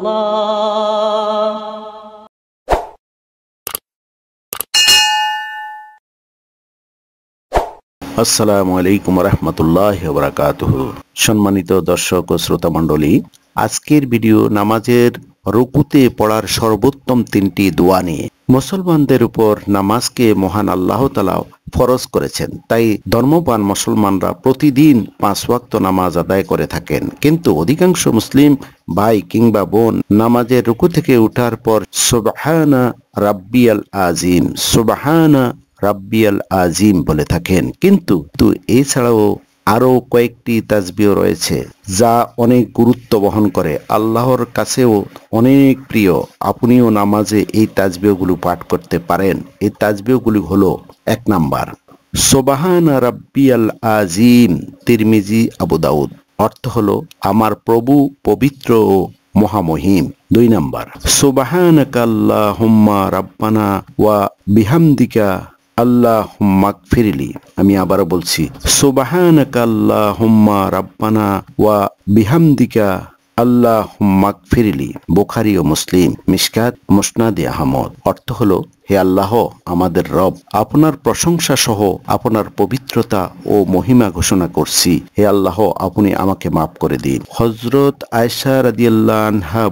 আসসালামু আলাইকুম রহমতুল্লাহ বরাকাতহ সম্মানিত দর্শক ও শ্রোতা মণ্ডলী আজকের ভিডিও নামাজের রুকুতে পড়ার সর্বোত্তম তিনটি দোয়া নিয়ে মুসলমানদের উপর নামাজকে মহান আল্লাহ তালাও ফরজ করেছেন তাই ধর্মবান মুসলমানরা প্রতিদিন পাঁচ ওয়াক্ত নামাজ আদায় করে থাকেন কিন্তু অধিকাংশ মুসলিম ভাই কিংবা বোন নামাজের রুকু থেকে উঠার পর সুবাহানা রাব্বিয়াল আজিম সুবাহানা রাব্বিয়াল আজিম বলে থাকেন কিন্তু এছাড়াও আরও কয়েকটি তাজবিও রয়েছে যা অনেক গুরুত্ব বহন করে আল্লাহর কাছেও অনেক প্রিয় আপনিও নামাজে এই তাজবিওগুলো পাঠ করতে পারেন এই তাজবিওগুলি হলো এক নাম্বার সোবাহান রাব্বিয়াল আজিম তিরমিজি আবু দাউদ অর্থ হল আমার প্রভু পবিত্র ও মহামহিম দুই নাম্বার সোবাহান কাল্লা হুম্মা রাব্বানা ওয়া বিহামদিকা আল্লাহ মাগফিরলি আমি আবারও বলছি সুবাহানাকা আল্লাহুম্মা রাব্বানা ওয়া বিহামদিকা আল্লাহ মাকফিরিলি বোখারি ও মুসলিম মিসকাত আহমদ অর্থ হে আল্লাহ আমাদের রব আপনার প্রশংসা সহ আপনার পবিত্রতা ও মহিমা ঘোষণা করছি হে আল্লাহ আপনি আমাকে মাফ করে দিন হজরত আয়সা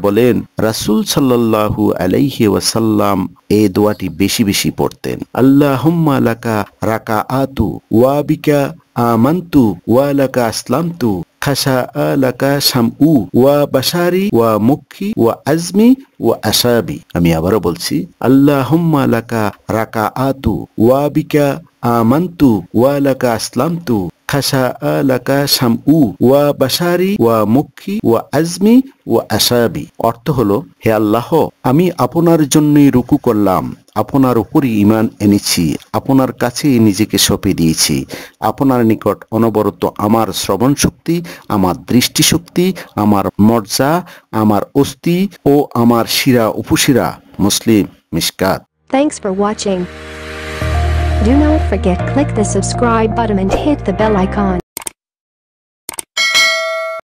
বলেন রাসুল সাল্লাহু আলাইহি ওয়াসাল্লাম এই দোয়াটি বেশি বেশি পড়তেন আল্লাহ রাকা আতু ওয়াবিকা আমান্তু ওয়ালাকা আসলামতু খাসাআলাকা শামউ ওয়া বাশারি ওয়া মুখি ওয়া আজমি ওয়া আসাবি আমি আবারও বলছি আল্লাহুম্মা লাকা রাকাআতু ওয়া বিকা আমান্তু ওয়া লাকা আসলামতু খাসাআলাকা শামউ ওয়া বাশারি ওয়া মুখি ওয়া আজমি ওয়া আসাবি অর্থ হলো হে আল্লাহ আমি আপনার জন্যই রুকু করলাম আপনার উপরই ইমান এনেছি আপনার কাছেই নিজেকে সঁপে দিয়েছি আপনার নিকট অনবরত আমার শ্রবণ শক্তি আমার দৃষ্টিশক্তি আমার মর্যা আমার অস্থি ও আমার শিরা উপশিরা মুসলিম মিসকাত thanks for watching Do not forget click the subscribe button and hit the bell icon.